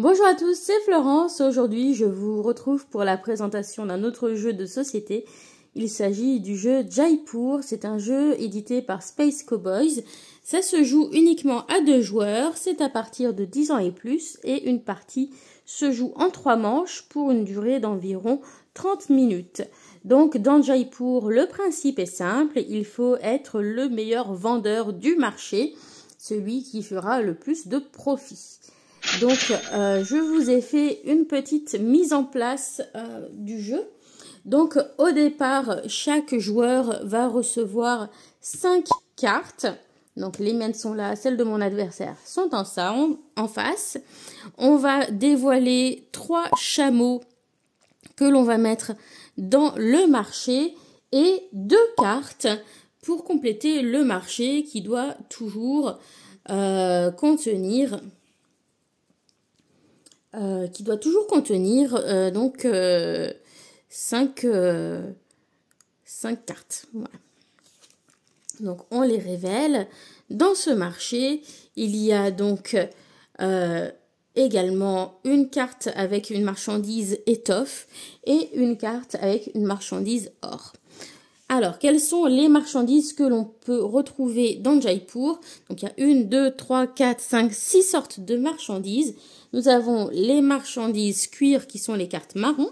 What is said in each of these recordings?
Bonjour à tous, c'est Florence. Aujourd'hui, je vous retrouve pour la présentation d'un autre jeu de société. Il s'agit du jeu Jaipur. C'est un jeu édité par Space Cowboys. Ça se joue uniquement à deux joueurs. C'est à partir de 10 ans et plus. Et une partie se joue en trois manches pour une durée d'environ 30 minutes. Donc, dans Jaipur, le principe est simple. Il faut être le meilleur vendeur du marché. Celui qui fera le plus de profit. Donc, euh, je vous ai fait une petite mise en place euh, du jeu. Donc, au départ, chaque joueur va recevoir 5 cartes. Donc, les miennes sont là, celles de mon adversaire sont en, en face. On va dévoiler trois chameaux que l'on va mettre dans le marché et deux cartes pour compléter le marché qui doit toujours euh, contenir euh, qui doit toujours contenir euh, donc 5 euh, cartes. Donc on les révèle. Dans ce marché, il y a donc également une carte avec une marchandise étoffe et une carte avec une marchandise or. Alors, quelles sont les marchandises que l'on peut retrouver dans Jaipur Donc, il y a une, deux, trois, quatre, cinq, six sortes de marchandises. Nous avons les marchandises cuir qui sont les cartes marron.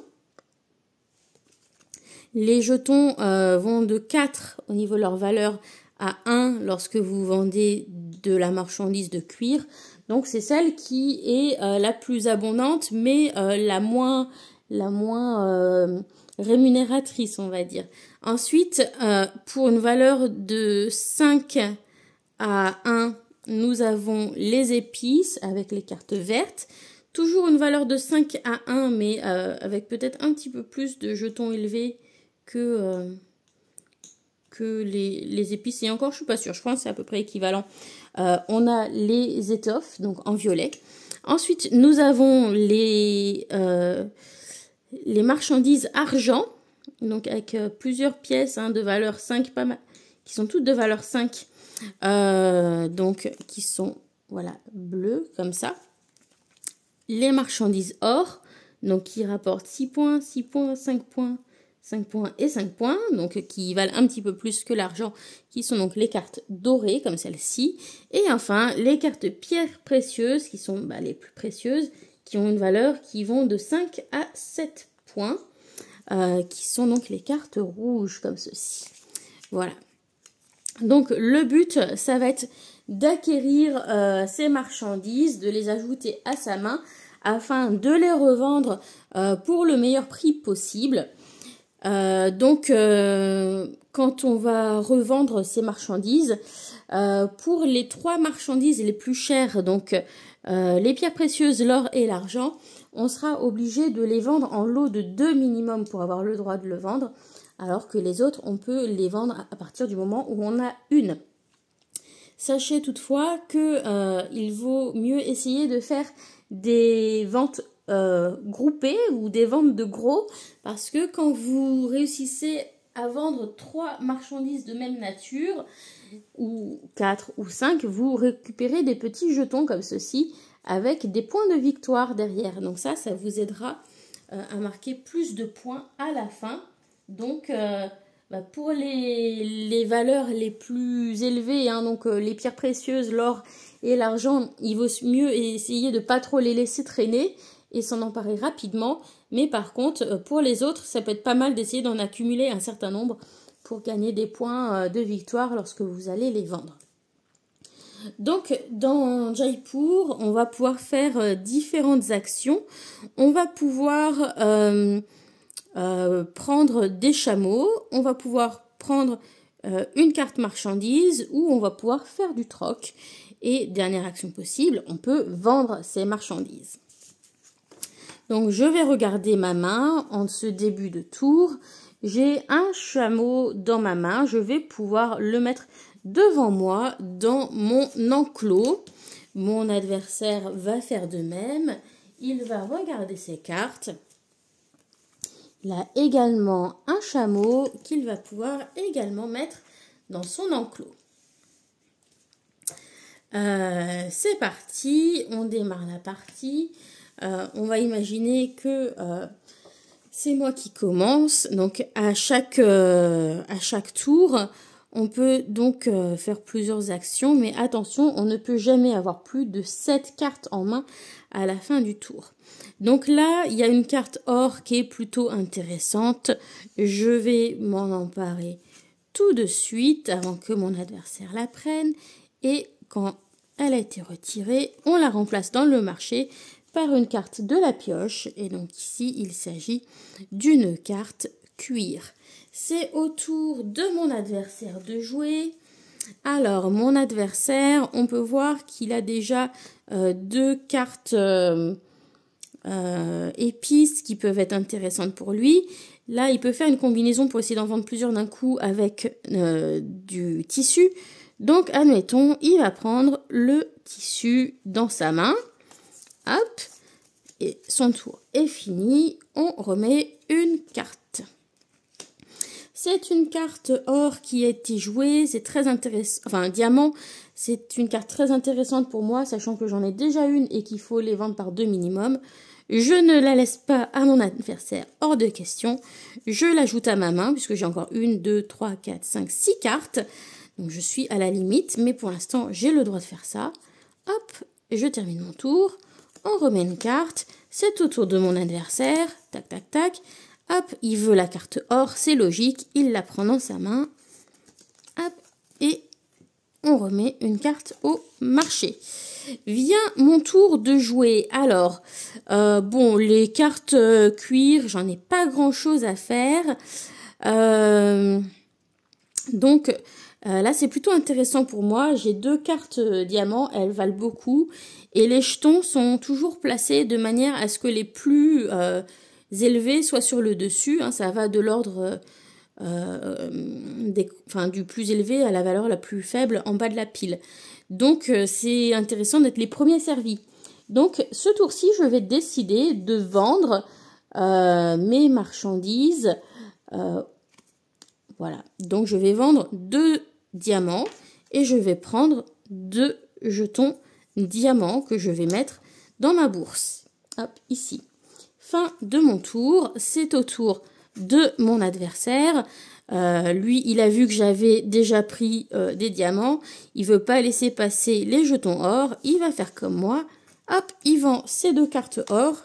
Les jetons euh, vont de 4 au niveau de leur valeur à 1 lorsque vous vendez de la marchandise de cuir. Donc c'est celle qui est euh, la plus abondante mais euh, la moins, la moins rémunératrice on va dire. Ensuite, pour une valeur de 5 à 1, nous avons les épices avec les cartes vertes. Toujours une valeur de 5 à 1, mais euh, avec peut-être un petit peu plus de jetons élevés que, euh, que les, épices. Et encore, je suis pas sûre. Je pense que c'est à peu près équivalent. Euh, on a les étoffes, donc en violet. Ensuite, nous avons les, les marchandises argent, donc avec plusieurs pièces hein, de valeur 5, pas mal, qui sont toutes de valeur 5 euh, donc qui sont voilà bleus comme ça. Les marchandises or, donc qui rapportent 6 points, 6 points, 5 points, 5 points et 5 points, donc qui valent un petit peu plus que l'argent, qui sont donc les cartes dorées comme celle-ci. Et enfin, les cartes pierres précieuses, qui sont bah, les plus précieuses, qui ont une valeur qui vont de 5 à 7 points, euh, qui sont donc les cartes rouges comme ceci. Voilà. Donc le but, ça va être d'acquérir euh, ces marchandises, de les ajouter à sa main afin de les revendre euh, pour le meilleur prix possible. Euh, donc quand on va revendre ces marchandises, pour les trois marchandises les plus chères, donc les pierres précieuses, l'or et l'argent, on sera obligé de les vendre en lot de deux minimum pour avoir le droit de le vendre alors que les autres, on peut les vendre à partir du moment où on a une. Sachez toutefois qu'il euh, vaut mieux essayer de faire des ventes euh, groupées ou des ventes de gros parce que quand vous réussissez à vendre trois marchandises de même nature ou quatre ou cinq, vous récupérez des petits jetons comme ceci avec des points de victoire derrière. Donc ça, ça vous aidera euh, à marquer plus de points à la fin. Donc, euh, bah, pour les, les, valeurs les plus élevées, hein, donc euh, les pierres précieuses, l'or et l'argent, il vaut mieux essayer de pas trop les laisser traîner et s'en emparer rapidement. Mais par contre, euh, pour les autres, ça peut être pas mal d'essayer d'en accumuler un certain nombre pour gagner des points de victoire lorsque vous allez les vendre. Donc dans Jaipur, on va pouvoir faire différentes actions. On va pouvoir euh, prendre des chameaux, on va pouvoir prendre euh, une carte marchandise ou on va pouvoir faire du troc. Et dernière action possible, on peut vendre ses marchandises. Donc je vais regarder ma main en ce début de tour. J'ai un chameau dans ma main, je vais pouvoir le mettre devant moi dans mon enclos. Mon adversaire va faire de même. Il va regarder ses cartes il a également un chameau qu'il va pouvoir également mettre dans son enclos. Euh, c'est parti, on démarre la partie. Euh, on va imaginer que euh, c'est moi qui commence. Donc à chaque, à chaque tour, on peut donc euh, faire plusieurs actions, mais attention, on ne peut jamais avoir plus de 7 cartes en main à la fin du tour. Donc là, il y a une carte or qui est plutôt intéressante. Je vais m'en emparer tout de suite avant que mon adversaire la prenne. Et quand elle a été retirée, on la remplace dans le marché par une carte de la pioche. Et donc ici, il s'agit d'une carte cuir. C'est au tour de mon adversaire de jouer. Alors, mon adversaire, on peut voir qu'il a déjà euh, deux cartes euh, euh, épices qui peuvent être intéressantes pour lui. Là, il peut faire une combinaison pour essayer d'en vendre plusieurs d'un coup avec du tissu. Donc, admettons, il va prendre le tissu dans sa main. Hop, et son tour est fini. On remet une carte. C'est une carte or qui a été jouée, c'est très intéressant, enfin un diamant, c'est une carte très intéressante pour moi, sachant que j'en ai déjà une et qu'il faut les vendre par deux minimum. Je ne la laisse pas à mon adversaire, hors de question. Je l'ajoute à ma main, puisque j'ai encore une, deux, trois, quatre, cinq, six cartes. Donc je suis à la limite, mais pour l'instant, j'ai le droit de faire ça. Hop, je termine mon tour. On remet une carte. C'est au tour de mon adversaire. Tac, tac, tac. Hop, il veut la carte or, c'est logique, il la prend dans sa main. Hop, et on remet une carte au marché. Vient mon tour de jouer. Alors, euh, bon, les cartes euh, cuir, j'en ai pas grand chose à faire. Euh, donc, là, c'est plutôt intéressant pour moi. J'ai deux cartes diamants, elles valent beaucoup. Et les jetons sont toujours placés de manière à ce que les plus élevés, soit sur le dessus. Hein, ça va de l'ordre euh, euh, du plus élevé à la valeur la plus faible en bas de la pile. Donc euh, c'est intéressant d'être les premiers servis. Donc ce tour-ci, je vais décider de vendre mes marchandises. voilà, donc je vais vendre deux diamants et je vais prendre deux jetons diamants que je vais mettre dans ma bourse. Hop, ici. Fin de mon tour, c'est au tour de mon adversaire. Euh, lui, il a vu que j'avais déjà pris euh, des diamants. Il veut pas laisser passer les jetons or. Il va faire comme moi. Hop, il vend ses deux cartes or.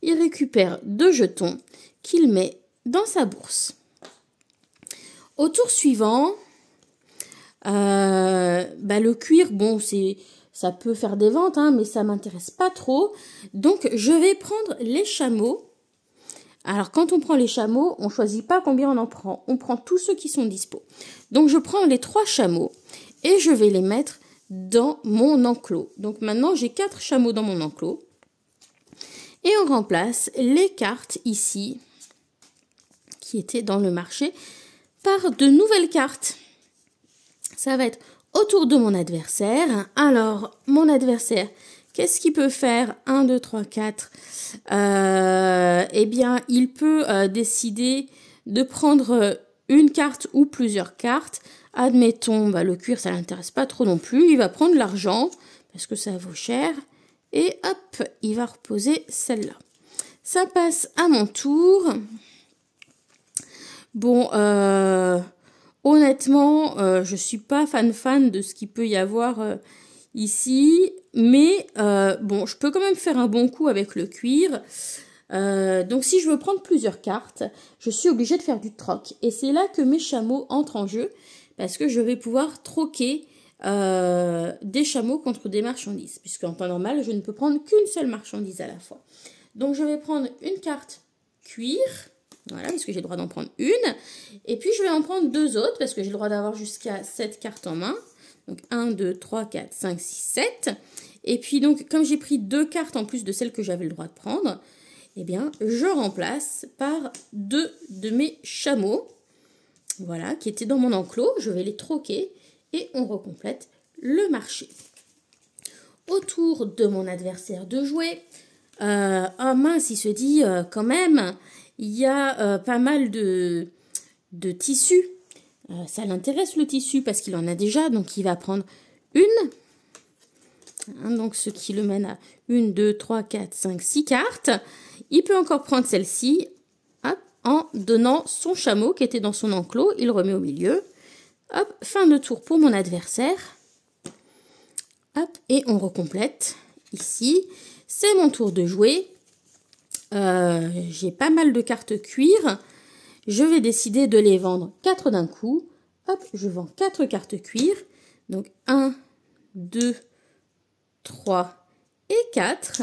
Il récupère deux jetons qu'il met dans sa bourse. Au tour suivant, euh, bah, le cuir, bon, c'est ça peut faire des ventes, hein, mais ça m'intéresse pas trop. Donc, je vais prendre les chameaux. Alors, quand on prend les chameaux, on choisit pas combien on en prend. On prend tous ceux qui sont dispo. Donc, je prends les trois chameaux et je vais les mettre dans mon enclos. Donc, maintenant, j'ai quatre chameaux dans mon enclos. Et on remplace les cartes ici, qui étaient dans le marché, par de nouvelles cartes. Ça va être autour de mon adversaire. Alors, mon adversaire, qu'est-ce qu'il peut faire 1, 2, 3, 4. eh bien, il peut euh, décider de prendre euh, une carte ou plusieurs cartes. Admettons, bah, le cuir, ça ne l'intéresse pas trop non plus. Il va prendre l'argent, parce que ça vaut cher. Et hop, il va reposer celle-là. Ça passe à mon tour. Bon, euh, Honnêtement, je euh, je suis pas fan fan de ce qu'il peut y avoir euh, ici, mais euh, bon, je peux quand même faire un bon coup avec le cuir. donc si je veux prendre plusieurs cartes, je suis obligée de faire du troc. Et c'est là que mes chameaux entrent en jeu, parce que je vais pouvoir troquer des chameaux contre des marchandises, puisque en temps normal, je ne peux prendre qu'une seule marchandise à la fois. Donc je vais prendre une carte cuir, voilà, parce que j'ai le droit d'en prendre une. Et puis, je vais en prendre deux autres, parce que j'ai le droit d'avoir jusqu'à sept cartes en main. Donc, 1, 2, 3, 4, 5, 6, 7. Et puis, donc, comme j'ai pris deux cartes en plus de celles que j'avais le droit de prendre, eh bien, je remplace par deux de mes chameaux, voilà, qui étaient dans mon enclos. Je vais les troquer et on recomplète le marché. Autour de mon adversaire de jouer, euh, oh mince, il se dit euh, quand même, il y a euh, pas mal de, de tissus. Euh, ça l'intéresse le tissu parce qu'il en a déjà, donc il va prendre une. Hein, donc ce qui le mène à une, deux, trois, quatre, cinq, six cartes. Il peut encore prendre celle-ci en donnant son chameau qui était dans son enclos. Il remet au milieu. Hop, fin de tour pour mon adversaire. Hop, et on recomplète ici. C'est mon tour de jouer. Euh, j'ai pas mal de cartes cuir. Je vais décider de les vendre 4 d'un coup. Hop, je vends 4 cartes cuir. Donc 1, 2, 3 et 4.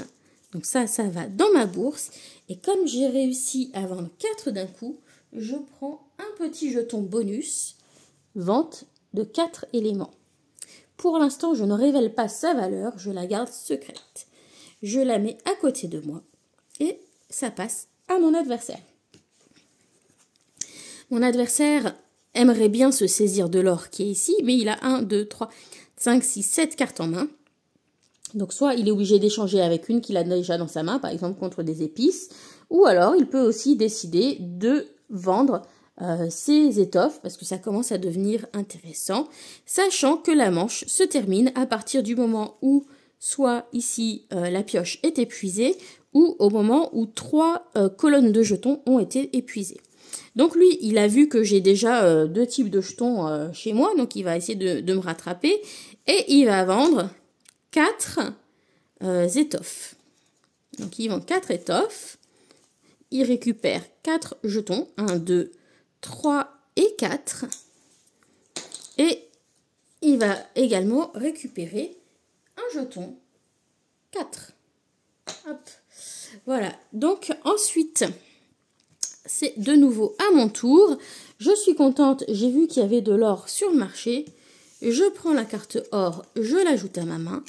Donc ça, ça va dans ma bourse. Et comme j'ai réussi à vendre 4 d'un coup, je prends un petit jeton bonus, vente de 4 éléments. Pour l'instant, je ne révèle pas sa valeur, je la garde secrète. Je la mets à côté de moi et ça passe à mon adversaire. Mon adversaire aimerait bien se saisir de l'or qui est ici, mais il a 1, 2, 3, 5, 6, 7 cartes en main. Donc soit il est obligé d'échanger avec une qu'il a déjà dans sa main, par exemple contre des épices, ou alors il peut aussi décider de vendre euh, ses étoffes, parce que ça commence à devenir intéressant, sachant que la manche se termine à partir du moment où soit ici euh, la pioche est épuisée, ou au moment où trois euh, colonnes de jetons ont été épuisées. Donc lui, il a vu que j'ai déjà euh, deux types de jetons euh, chez moi, donc il va essayer de, me rattraper et il va vendre quatre étoffes. Donc il vend quatre étoffes, il récupère quatre jetons, 1, 2, 3 et 4. Et il va également récupérer un jeton 4. Hop. Voilà, donc ensuite, c'est de nouveau à mon tour. Je suis contente, j'ai vu qu'il y avait de l'or sur le marché. Je prends la carte or, je l'ajoute à ma main.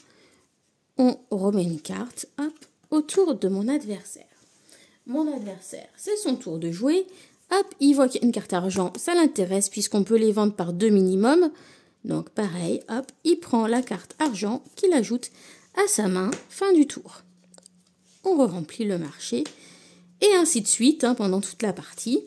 On remet une carte, hop, autour de mon adversaire. Mon adversaire, c'est son tour de jouer. Hop, il voit qu'il y a une carte argent, ça l'intéresse puisqu'on peut les vendre par deux minimum. Donc pareil, hop, il prend la carte argent qu'il ajoute à sa main. Fin du tour on remplit le marché, et ainsi de suite hein, pendant toute la partie.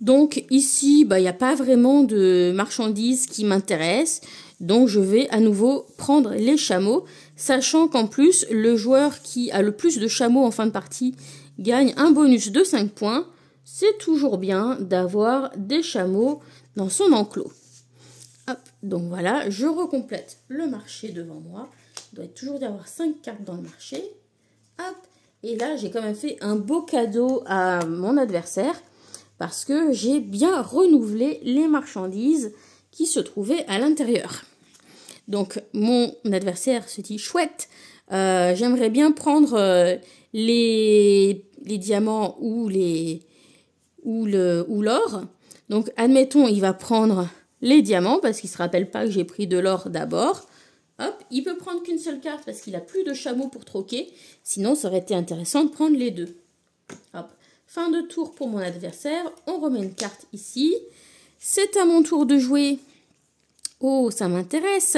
Donc ici, bah, il n'y a pas vraiment de marchandises qui m'intéressent, donc je vais à nouveau prendre les chameaux, sachant qu'en plus, le joueur qui a le plus de chameaux en fin de partie gagne un bonus de 5 points. C'est toujours bien d'avoir des chameaux dans son enclos. donc voilà, je recomplète le marché devant moi. Il doit toujours y avoir 5 cartes dans le marché. Et là, j'ai quand même fait un beau cadeau à mon adversaire parce que j'ai bien renouvelé les marchandises qui se trouvaient à l'intérieur. Donc mon adversaire se dit chouette, euh, j'aimerais bien prendre euh, les, les, diamants ou les ou le ou l'or. Donc admettons, il va prendre les diamants parce qu'il se rappelle pas que j'ai pris de l'or d'abord. Hop, il peut prendre qu'une seule carte parce qu'il n'a plus de chameau pour troquer. Sinon, ça aurait été intéressant de prendre les deux. fin de tour pour mon adversaire. On remet une carte ici. C'est à mon tour de jouer. Oh, ça m'intéresse.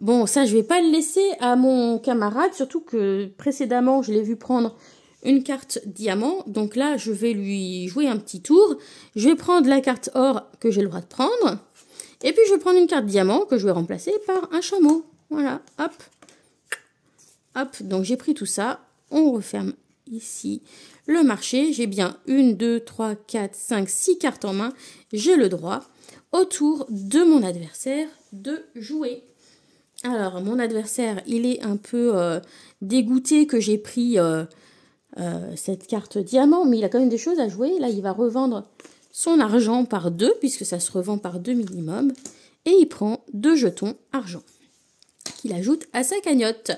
Bon, ça, je vais pas le laisser à mon camarade, surtout que précédemment, je l'ai vu prendre une carte diamant. Donc là, je vais lui jouer un petit tour. Je vais prendre la carte or que j'ai le droit de prendre. Et puis, je vais prendre une carte diamant que je vais remplacer par un chameau. Voilà, hop. Hop, donc j'ai pris tout ça. On referme ici le marché. J'ai bien 1, 2, 3, 4, 5, 6 cartes en main. J'ai le droit autour de mon adversaire de jouer. Alors, mon adversaire, il est un peu euh, dégoûté que j'ai pris euh, euh, cette carte diamant, mais il a quand même des choses à jouer. Là, il va revendre son argent par deux, puisque ça se revend par deux minimum. Et il prend deux jetons argent. Il ajoute à sa cagnotte.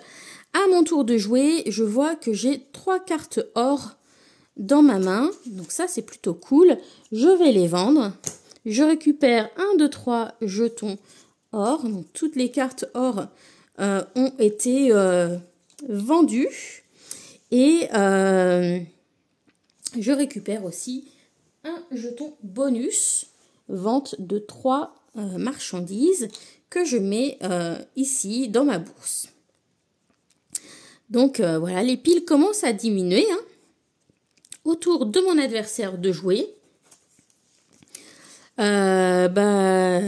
À mon tour de jouer, je vois que j'ai trois cartes or dans ma main. Donc ça, c'est plutôt cool. Je vais les vendre. Je récupère un, 2, trois jetons or. Donc toutes les cartes or euh, ont été euh, vendues. Et euh, je récupère aussi un jeton bonus, vente de trois. Euh, marchandises que je mets euh, ici dans ma bourse. Donc euh, voilà, les piles commencent à diminuer hein, autour de mon adversaire de jouer. bah,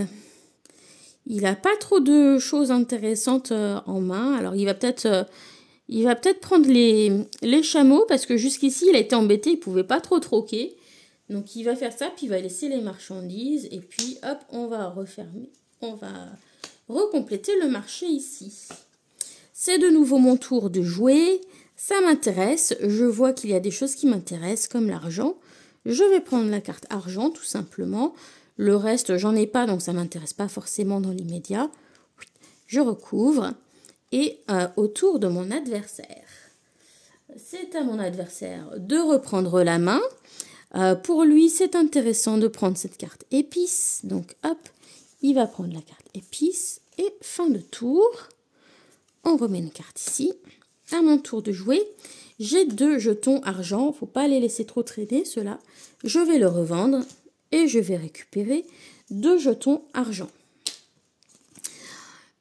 il n'a pas trop de choses intéressantes en main. Alors il va peut-être il va peut-être prendre les, les chameaux parce que jusqu'ici il a été embêté, il pouvait pas trop troquer. Donc il va faire ça, puis il va laisser les marchandises. Et puis hop, on va refermer. On va recompléter le marché ici. C'est de nouveau mon tour de jouer. Ça m'intéresse. Je vois qu'il y a des choses qui m'intéressent, comme l'argent. Je vais prendre la carte argent, tout simplement. Le reste, j'en ai pas, donc ça m'intéresse pas forcément dans l'immédiat. Je recouvre. Et euh, autour de mon adversaire. C'est à mon adversaire de reprendre la main. Euh, pour lui, c'est intéressant de prendre cette carte épice. Donc, hop, il va prendre la carte épice. Et fin de tour, on remet une carte ici. À mon tour de jouer, j'ai deux jetons argent. ne faut pas les laisser trop traîner, ceux-là. Je vais le revendre et je vais récupérer deux jetons argent.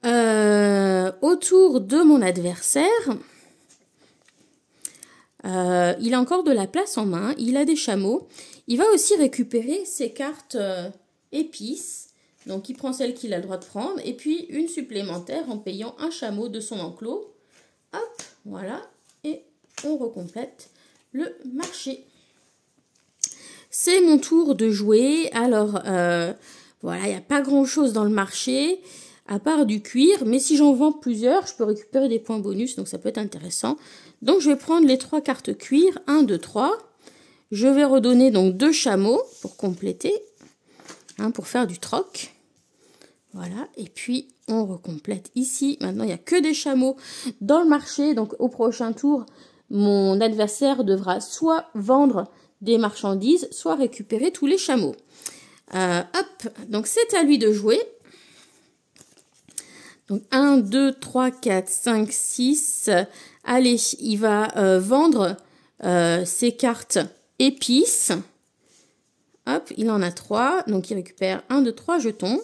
Euh, autour de mon adversaire, euh, il a encore de la place en main, il a des chameaux. Il va aussi récupérer ses cartes euh, épices. Donc il prend celle qu'il a le droit de prendre et puis une supplémentaire en payant un chameau de son enclos. Hop, voilà. Et on recomplète le marché. C'est mon tour de jouer. Alors, euh, voilà, il n'y a pas grand-chose dans le marché à part du cuir. Mais si j'en vends plusieurs, je peux récupérer des points bonus. Donc ça peut être intéressant. Donc je vais prendre les trois cartes cuir, 1, 2, 3. Je vais redonner donc deux chameaux pour compléter, hein, pour faire du troc. Voilà, et puis on recomplète ici. Maintenant, il n'y a que des chameaux dans le marché. Donc au prochain tour, mon adversaire devra soit vendre des marchandises, soit récupérer tous les chameaux. Euh, hop, donc c'est à lui de jouer. Donc 1, 2, 3, 4, 5, 6. Allez, il va euh, vendre euh, ses cartes épices. Hop, il en a 3. Donc il récupère 1, 2, 3 jetons.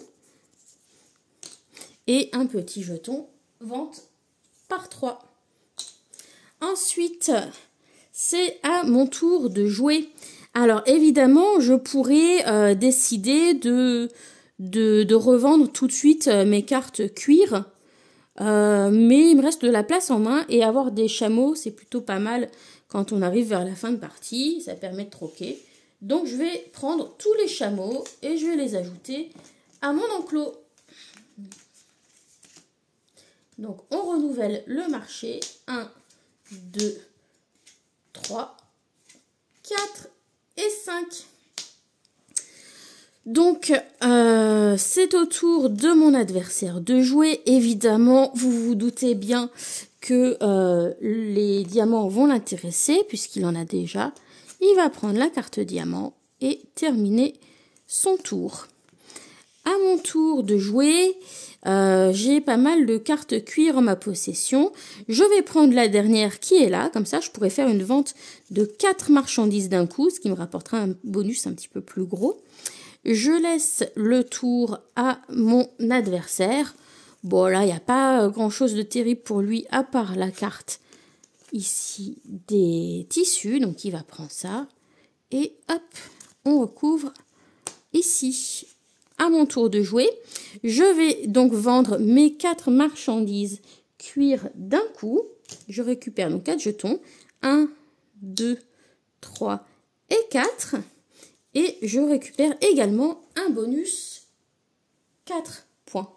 Et un petit jeton vente par 3. Ensuite, c'est à mon tour de jouer. Alors évidemment, je pourrais euh, décider de de, revendre tout de suite euh, mes cartes cuir. Euh, mais il me reste de la place en main et avoir des chameaux, c'est plutôt pas mal quand on arrive vers la fin de partie. Ça permet de troquer. Donc je vais prendre tous les chameaux et je vais les ajouter à mon enclos. Donc on renouvelle le marché. 1, 2, 3, 4 et 5. Donc, euh, c'est au tour de mon adversaire de jouer. Évidemment, vous vous doutez bien que euh, les diamants vont l'intéresser, puisqu'il en a déjà. Il va prendre la carte diamant et terminer son tour. À mon tour de jouer, euh, j'ai pas mal de cartes cuir en ma possession. Je vais prendre la dernière qui est là, comme ça je pourrais faire une vente de 4 marchandises d'un coup, ce qui me rapportera un bonus un petit peu plus gros. Je laisse le tour à mon adversaire. Bon, là, il n'y a pas euh, grand-chose de terrible pour lui, à part la carte ici des tissus. Donc, il va prendre ça. Et hop, on recouvre ici. À mon tour de jouer, je vais donc vendre mes quatre marchandises cuir d'un coup. Je récupère nos quatre jetons. 1, 2, 3 et 4. Et je récupère également un bonus 4 points.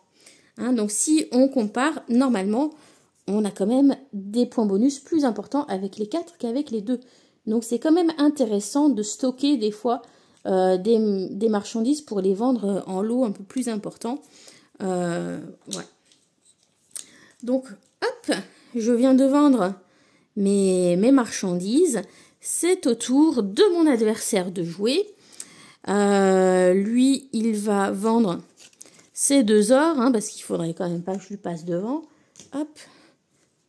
Hein, donc si on compare, normalement, on a quand même des points bonus plus importants avec les 4 qu'avec les 2. Donc c'est quand même intéressant de stocker des fois euh, des, marchandises pour les vendre en lot un peu plus important. Euh, donc, hop, je viens de vendre mes marchandises. C'est au tour de mon adversaire de jouer. Euh, lui, il va vendre ses deux ors, hein, parce qu'il faudrait quand même pas que je lui passe devant. Hop.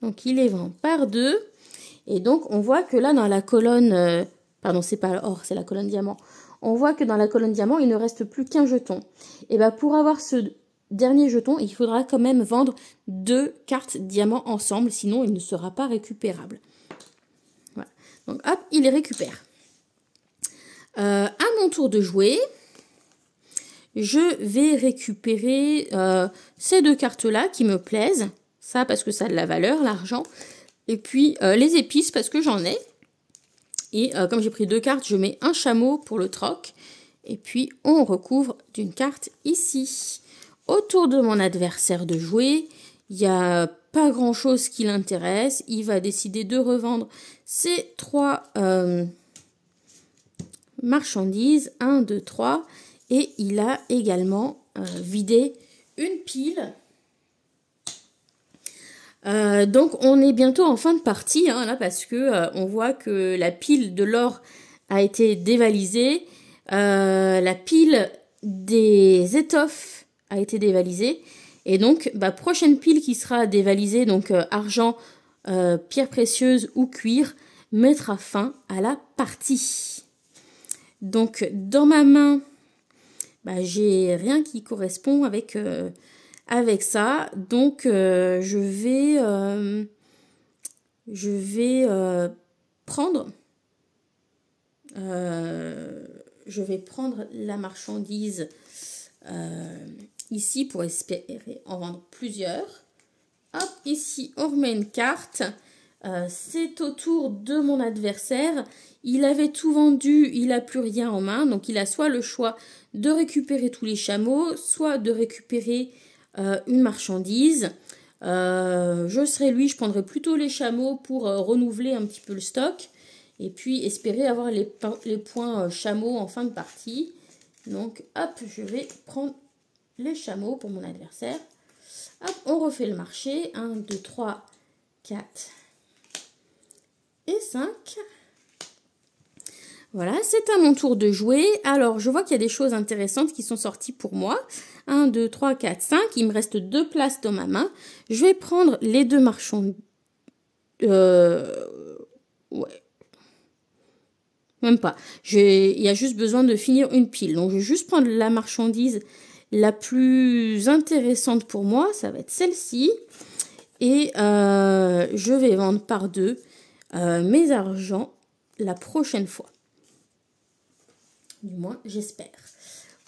Donc il les vend par deux. Et donc on voit que là dans la colonne, euh, pardon c'est pas or, c'est la colonne diamant. On voit que dans la colonne diamant il ne reste plus qu'un jeton. Et bien bah, pour avoir ce dernier jeton, il faudra quand même vendre deux cartes diamant ensemble, sinon il ne sera pas récupérable. Donc hop, il les récupère. Euh, à mon tour de jouer, je vais récupérer euh, ces deux cartes-là qui me plaisent. Ça parce que ça a de la valeur, l'argent. Et puis euh, les épices parce que j'en ai. Et comme j'ai pris deux cartes, je mets un chameau pour le troc. Et puis on recouvre d'une carte ici. Autour de mon adversaire de jouer, il n'y a pas grand-chose qui l'intéresse. Il va décider de revendre ces trois marchandises, 1, 2, 3, et il a également euh, vidé une pile. Euh, donc on est bientôt en fin de partie hein, là parce que euh, on voit que la pile de l'or a été dévalisée, la pile des étoffes a été dévalisée et donc la bah, prochaine pile qui sera dévalisée donc argent, pierre précieuse ou cuir mettra fin à la partie. Donc dans ma main, bah, j'ai rien qui correspond avec, euh, ça. Donc euh, je vais, euh, prendre. je vais prendre la marchandise ici pour espérer en vendre plusieurs. Hop, ici on remet une carte euh, c'est au tour de mon adversaire. Il avait tout vendu, il n'a plus rien en main. Donc il a soit le choix de récupérer tous les chameaux, soit de récupérer euh, une marchandise. Euh, je serai lui, je prendrai plutôt les chameaux pour renouveler un petit peu le stock. Et puis espérer avoir les, les points chameaux en fin de partie. Donc hop, je vais prendre les chameaux pour mon adversaire. Hop, on refait le marché. 1, 2, 3, 4, 5. Voilà, c'est à mon tour de jouer. Alors, je vois qu'il y a des choses intéressantes qui sont sorties pour moi. 1, 2, 3, 4, 5. Il me reste deux places dans ma main. Je vais prendre les deux marchandises euh, Ouais. Même pas. Il y a juste besoin de finir une pile. Donc, je vais juste prendre la marchandise la plus intéressante pour moi. Ça va être celle-ci. Et euh, je vais vendre par deux euh, mes argents la prochaine fois. Du moins, j'espère.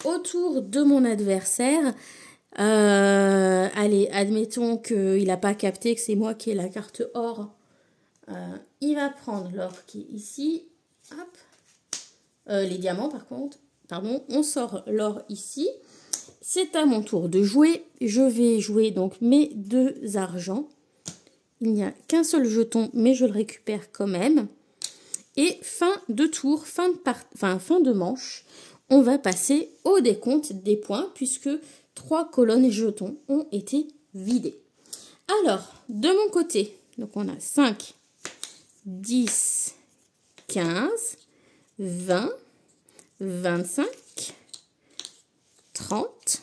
Autour de mon adversaire, euh, allez, admettons qu'il n'a pas capté que c'est moi qui ai la carte or. Euh, il va prendre l'or qui est ici. les diamants, par contre. Pardon, on sort l'or ici. C'est à mon tour de jouer. Je vais jouer donc mes deux argents il n'y a qu'un seul jeton, mais je le récupère quand même. Et fin de tour, fin de, enfin, fin de manche, on va passer au décompte des points puisque trois colonnes et jetons ont été vidées. Alors, de mon côté, donc on a 5, 10, 15, 20, 25, 30,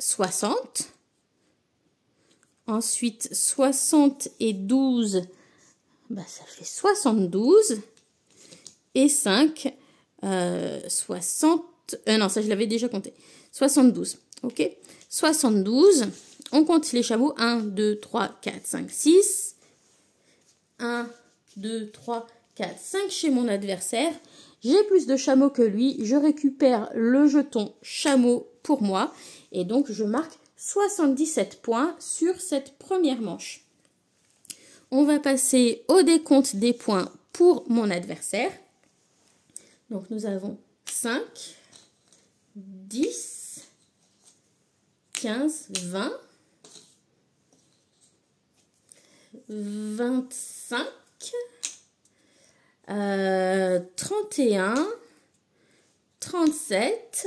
60. Ensuite, 60 et 12, ça fait 72. Et 5, 60... Euh, euh, non, ça, je l'avais déjà compté. 72, ok 72, on compte les chameaux. 1, 2, 3, 4, 5, 6. 1, 2, 3, 4, 5 chez mon adversaire. J'ai plus de chameaux que lui. Je récupère le jeton chameau moi. Et donc, je marque 77 points sur cette première manche. On va passer au décompte des points pour mon adversaire. Donc, nous avons 5, 10, 15, 20, 25, 31, 37,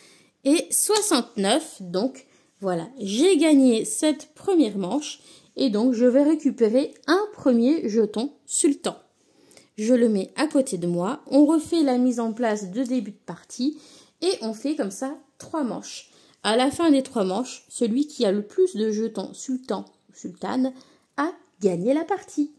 et 69. Donc voilà, j'ai gagné cette première manche et donc je vais récupérer un premier jeton sultan. Je le mets à côté de moi, on refait la mise en place de début de partie et on fait comme ça trois manches. À la fin des trois manches, celui qui a le plus de jetons sultan ou sultane a gagné la partie.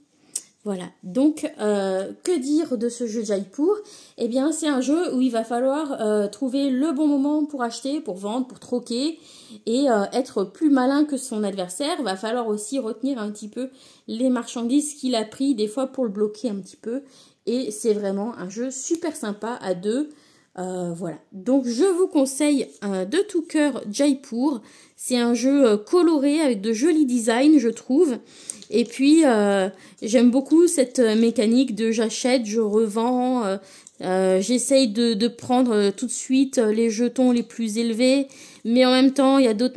Voilà, donc euh, que dire de ce jeu Jaipur Eh bien c'est un jeu où il va falloir euh, trouver le bon moment pour acheter, pour vendre, pour troquer et euh, être plus malin que son adversaire. Il Va falloir aussi retenir un petit peu les marchandises qu'il a pris des fois pour le bloquer un petit peu. Et c'est vraiment un jeu super sympa à deux euh, voilà. Donc je vous conseille euh, de tout cœur Jaipur. C'est un jeu euh, coloré avec de jolis designs, je trouve. Et puis j'aime beaucoup cette mécanique de j'achète, je revends. J'essaye de, prendre tout de suite les jetons les plus élevés. Mais en même temps, il y a d'autres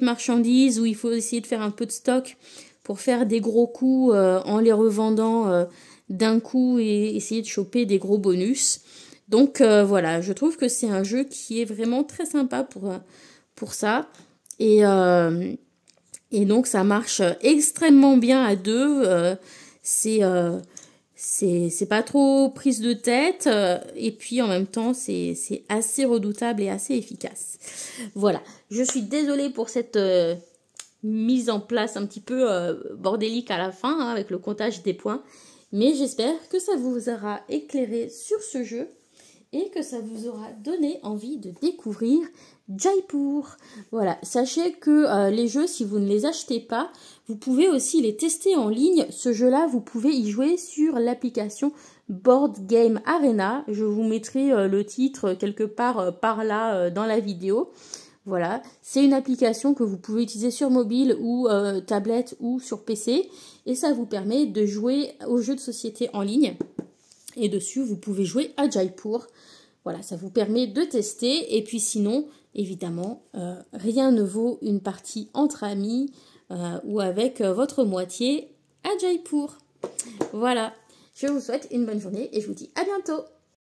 marchandises où il faut essayer de faire un peu de stock pour faire des gros coups en les revendant d'un coup et essayer de choper des gros bonus. Donc euh, voilà, je trouve que c'est un jeu qui est vraiment très sympa pour, euh, pour ça. Et, euh, et donc ça marche extrêmement bien à deux. c'est pas trop prise de tête et puis en même temps c'est assez redoutable et assez efficace. Voilà, je suis désolée pour cette mise en place un petit peu bordélique à la fin hein, avec le comptage des points. Mais j'espère que ça vous aura éclairé sur ce jeu que ça vous aura donné envie de découvrir Jaipur. Voilà, sachez que euh, les jeux, si vous ne les achetez pas, vous pouvez aussi les tester en ligne. Ce jeu-là, vous pouvez y jouer sur l'application Board Game Arena. Je vous mettrai euh, le titre quelque part euh, par là dans la vidéo. Voilà, c'est une application que vous pouvez utiliser sur mobile ou tablette ou sur PC et ça vous permet de jouer aux jeux de société en ligne. Et dessus, vous pouvez jouer à Jaipur. Voilà, ça vous permet de tester. Et puis sinon, évidemment, euh, rien ne vaut une partie entre amis euh, ou avec euh, votre moitié à Jaipur. Voilà, je vous souhaite une bonne journée et je vous dis à bientôt